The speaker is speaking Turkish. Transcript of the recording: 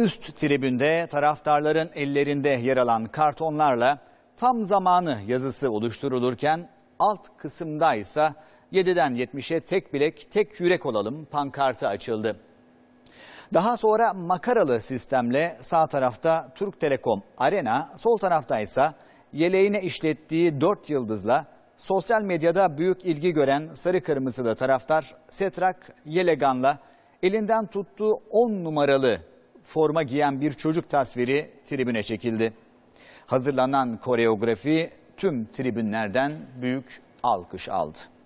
üst tribünde taraftarların ellerinde yer alan kartonlarla tam zamanı yazısı oluşturulurken alt kısımda ise 7'den 70'e tek bilek tek yürek olalım pankartı açıldı. Daha sonra makaralı sistemle sağ tarafta Türk Telekom Arena, sol tarafta ise yeleğine işlettiği 4 yıldızla sosyal medyada büyük ilgi gören sarı kırmızılı taraftar Setrak Yelegan'la elinden tuttuğu 10 numaralı forma giyen bir çocuk tasviri tribüne çekildi. Hazırlanan koreografi tüm tribünlerden büyük alkış aldı.